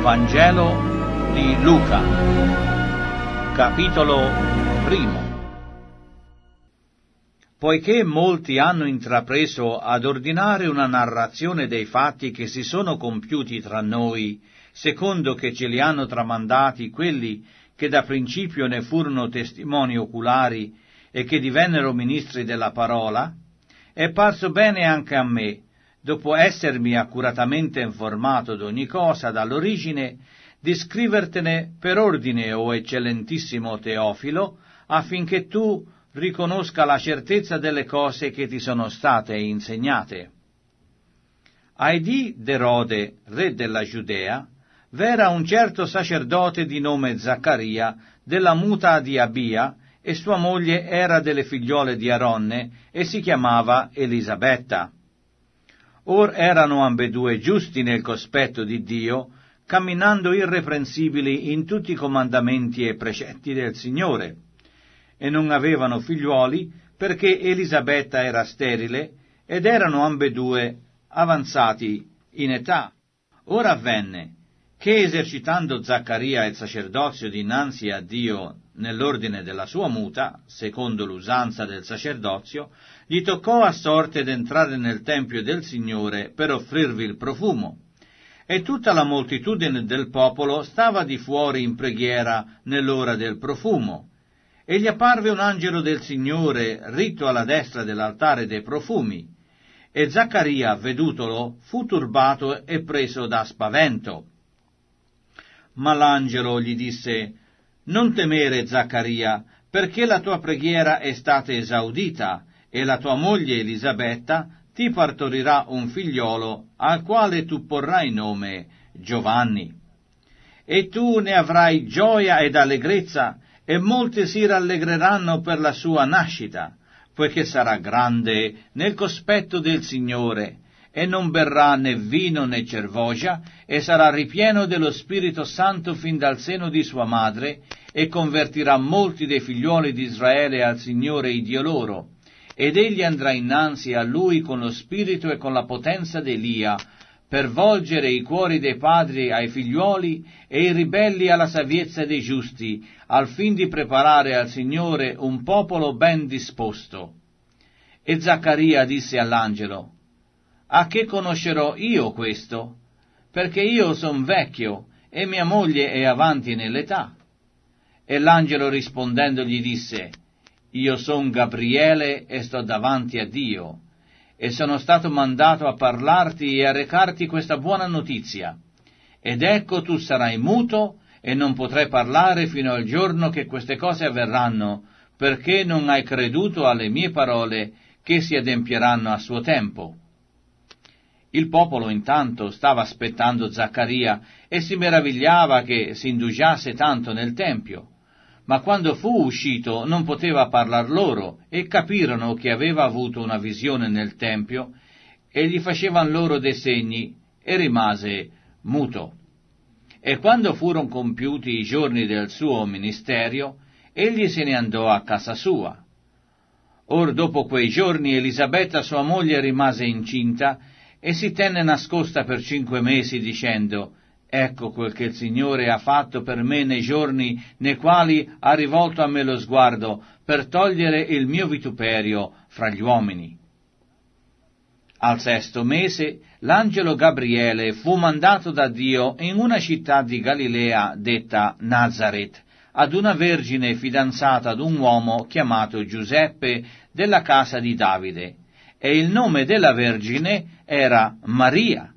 Vangelo di Luca, capitolo primo. Poiché molti hanno intrapreso ad ordinare una narrazione dei fatti che si sono compiuti tra noi, secondo che ce li hanno tramandati quelli che da principio ne furono testimoni oculari e che divennero ministri della parola, è parso bene anche a me, dopo essermi accuratamente informato d'ogni cosa dall'origine, di scrivertene per ordine, o eccellentissimo Teofilo, affinché tu riconosca la certezza delle cose che ti sono state insegnate. Ai dì d'Erode, re della Giudea, v'era un certo sacerdote di nome Zaccaria, della muta di Abia, e sua moglie era delle figliuole di Aronne, e si chiamava Elisabetta or erano ambedue giusti nel cospetto di Dio, camminando irreprensibili in tutti i comandamenti e precetti del Signore. E non avevano figliuoli perché Elisabetta era sterile ed erano ambedue avanzati in età. Ora avvenne che esercitando Zaccaria il sacerdozio dinanzi a Dio nell'ordine della sua muta, secondo l'usanza del sacerdozio, gli toccò a sorte d'entrare nel Tempio del Signore per offrirvi il profumo. E tutta la moltitudine del popolo stava di fuori in preghiera nell'ora del profumo. E gli apparve un angelo del Signore ritto alla destra dell'altare dei profumi. E Zaccaria, vedutolo, fu turbato e preso da spavento. Ma l'angelo gli disse, Non temere, Zaccaria, perché la tua preghiera è stata esaudita e la tua moglie Elisabetta ti partorirà un figliolo al quale tu porrai nome Giovanni. E tu ne avrai gioia ed allegrezza, e molti si rallegreranno per la sua nascita, poiché sarà grande nel cospetto del Signore, e non berrà né vino né cervogia, e sarà ripieno dello Spirito Santo fin dal seno di sua madre, e convertirà molti dei figlioli di Israele al Signore Dio loro, ed egli andrà innanzi a lui con lo spirito e con la potenza d'Elia, per volgere i cuori dei padri ai figlioli e i ribelli alla saviezza dei giusti, al fin di preparare al Signore un popolo ben disposto. E Zaccaria disse all'angelo, A che conoscerò io questo? Perché io son vecchio e mia moglie è avanti nell'età. E l'angelo rispondendogli disse, io sono Gabriele e sto davanti a Dio, e sono stato mandato a parlarti e a recarti questa buona notizia. Ed ecco tu sarai muto e non potrai parlare fino al giorno che queste cose avverranno, perché non hai creduto alle mie parole che si adempieranno a suo tempo. Il popolo intanto stava aspettando Zaccaria e si meravigliava che si indugiasse tanto nel Tempio ma quando fu uscito non poteva parlar loro, e capirono che aveva avuto una visione nel Tempio, e gli facevan loro dei segni, e rimase muto. E quando furono compiuti i giorni del suo ministerio, egli se ne andò a casa sua. Or dopo quei giorni Elisabetta sua moglie rimase incinta e si tenne nascosta per cinque mesi dicendo Ecco quel che il Signore ha fatto per me nei giorni nei quali ha rivolto a me lo sguardo per togliere il mio vituperio fra gli uomini. Al sesto mese l'angelo Gabriele fu mandato da Dio in una città di Galilea detta Nazareth, ad una vergine fidanzata ad un uomo chiamato Giuseppe della casa di Davide, e il nome della vergine era Maria.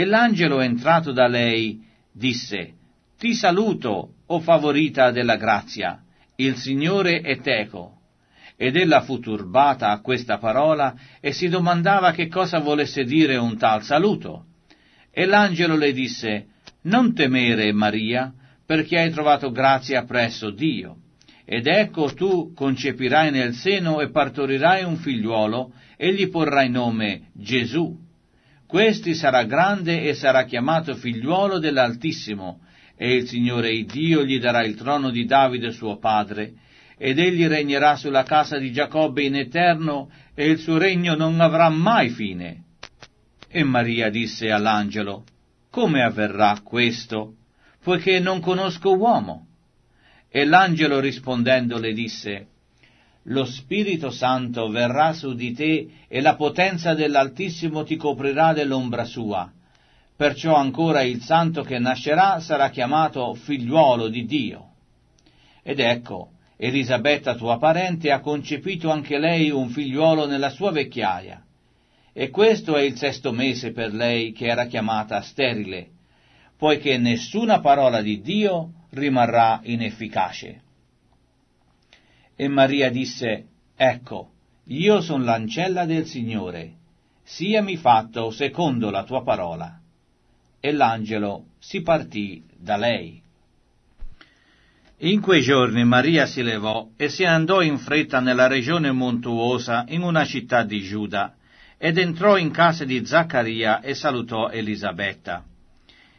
E l'angelo entrato da lei disse, Ti saluto, o favorita della grazia, il Signore è teco. Ed ella fu turbata a questa parola e si domandava che cosa volesse dire un tal saluto. E l'angelo le disse, Non temere, Maria, perché hai trovato grazia presso Dio. Ed ecco tu concepirai nel seno e partorirai un figliuolo, e gli porrai nome Gesù questi sarà grande e sarà chiamato figliuolo dell'Altissimo, e il Signore il Dio gli darà il trono di Davide suo padre, ed egli regnerà sulla casa di Giacobbe in eterno, e il suo regno non avrà mai fine. E Maria disse all'angelo, Come avverrà questo? Poiché non conosco uomo. E l'angelo rispondendo le disse, lo Spirito Santo verrà su di te e la potenza dell'Altissimo ti coprirà dell'ombra sua. Perciò ancora il santo che nascerà sarà chiamato figliuolo di Dio. Ed ecco, Elisabetta tua parente ha concepito anche lei un figliuolo nella sua vecchiaia. E questo è il sesto mese per lei che era chiamata sterile, poiché nessuna parola di Dio rimarrà inefficace. E Maria disse, Ecco, io sono l'ancella del Signore, siami fatto secondo la tua parola. E l'angelo si partì da lei. In quei giorni Maria si levò e si andò in fretta nella regione montuosa in una città di Giuda, ed entrò in casa di Zaccaria e salutò Elisabetta.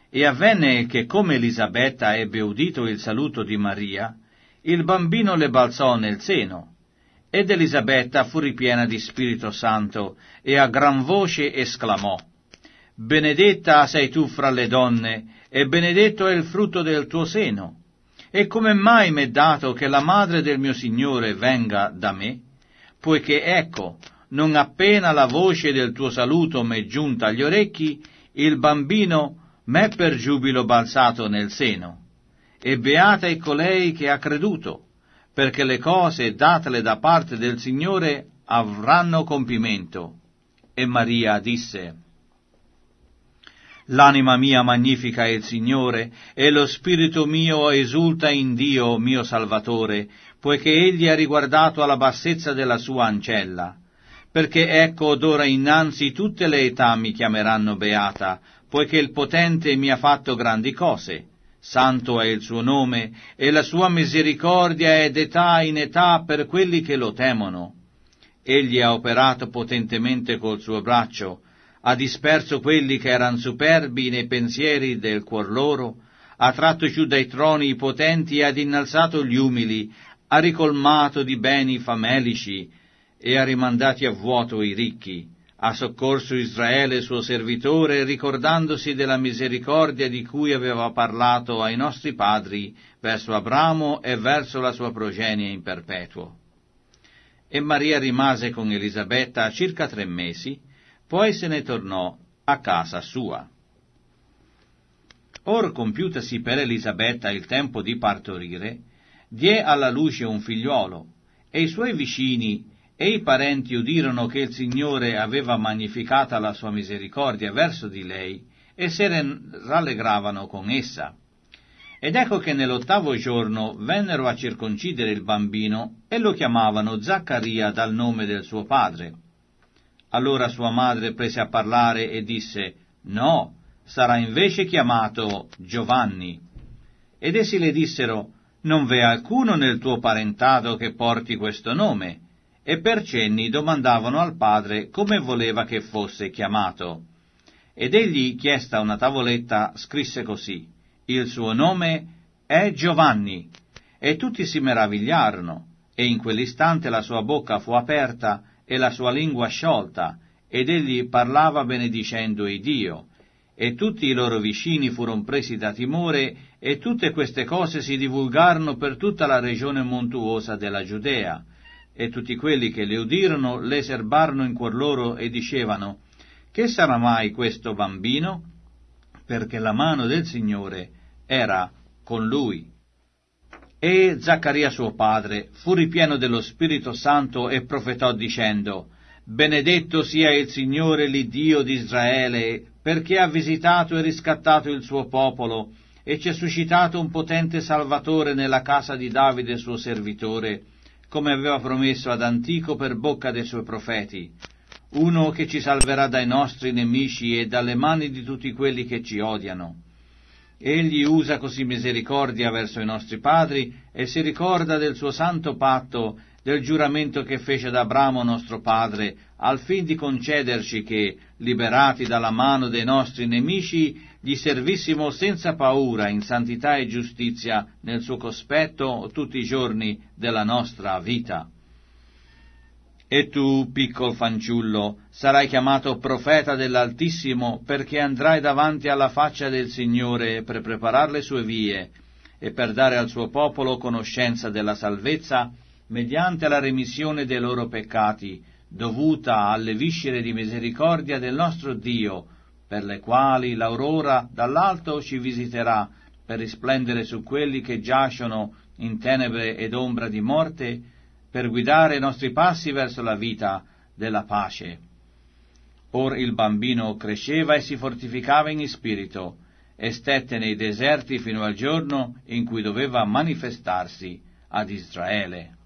E avvenne che come Elisabetta ebbe udito il saluto di Maria, il bambino le balzò nel seno. Ed Elisabetta fu ripiena di Spirito Santo e a gran voce esclamò Benedetta sei tu fra le donne e benedetto è il frutto del tuo seno. E come mai m'è dato che la madre del mio Signore venga da me? Poiché ecco, non appena la voce del tuo saluto m'è giunta agli orecchi, il bambino m'è per giubilo balzato nel seno e beata è colei che ha creduto, perché le cose datele da parte del Signore avranno compimento. E Maria disse, L'anima mia magnifica il Signore, e lo spirito mio esulta in Dio, mio Salvatore, poiché egli ha riguardato alla bassezza della sua ancella. Perché ecco d'ora innanzi tutte le età mi chiameranno beata, poiché il potente mi ha fatto grandi cose Santo è il suo nome e la sua misericordia è d'età in età per quelli che lo temono. Egli ha operato potentemente col suo braccio, ha disperso quelli che erano superbi nei pensieri del cuor loro, ha tratto giù dai troni i potenti e ad innalzato gli umili, ha ricolmato di beni i famelici e ha rimandati a vuoto i ricchi ha soccorso Israele suo servitore ricordandosi della misericordia di cui aveva parlato ai nostri padri verso Abramo e verso la sua progenie in perpetuo. E Maria rimase con Elisabetta circa tre mesi, poi se ne tornò a casa sua. Or compiutasi per Elisabetta il tempo di partorire, diè alla luce un figliuolo, e i suoi vicini, e i parenti udirono che il Signore aveva magnificata la sua misericordia verso di lei e se ne rallegravano con essa. Ed ecco che nell'ottavo giorno vennero a circoncidere il bambino e lo chiamavano Zaccaria dal nome del suo padre. Allora sua madre prese a parlare e disse, No, sarà invece chiamato Giovanni. Ed essi le dissero, Non v'è alcuno nel tuo parentato che porti questo nome e per cenni domandavano al padre come voleva che fosse chiamato. Ed egli, chiesta una tavoletta, scrisse così, il suo nome è Giovanni. E tutti si meravigliarono, e in quell'istante la sua bocca fu aperta e la sua lingua sciolta, ed egli parlava benedicendo il Dio. E tutti i loro vicini furono presi da timore, e tutte queste cose si divulgarono per tutta la regione montuosa della Giudea e tutti quelli che le udirono le serbarono in cuor loro e dicevano, Che sarà mai questo bambino? Perché la mano del Signore era con lui. E Zaccaria suo padre fu ripieno dello Spirito Santo e profetò dicendo, Benedetto sia il Signore l'Iddio di Israele, perché ha visitato e riscattato il suo popolo, e ci ha suscitato un potente Salvatore nella casa di Davide suo servitore, come aveva promesso ad Antico per bocca dei suoi profeti, uno che ci salverà dai nostri nemici e dalle mani di tutti quelli che ci odiano. Egli usa così misericordia verso i nostri padri e si ricorda del suo santo patto del giuramento che fece ad Abramo nostro padre, al fin di concederci che, liberati dalla mano dei nostri nemici, gli servissimo senza paura in santità e giustizia nel suo cospetto tutti i giorni della nostra vita. E tu, piccolo fanciullo, sarai chiamato profeta dell'Altissimo perché andrai davanti alla faccia del Signore per preparare le sue vie e per dare al suo popolo conoscenza della salvezza mediante la remissione dei loro peccati, dovuta alle viscere di misericordia del nostro Dio, per le quali l'aurora dall'alto ci visiterà, per risplendere su quelli che giacciono in tenebre ed ombra di morte, per guidare i nostri passi verso la vita della pace. Or il bambino cresceva e si fortificava in spirito, e stette nei deserti fino al giorno in cui doveva manifestarsi ad Israele.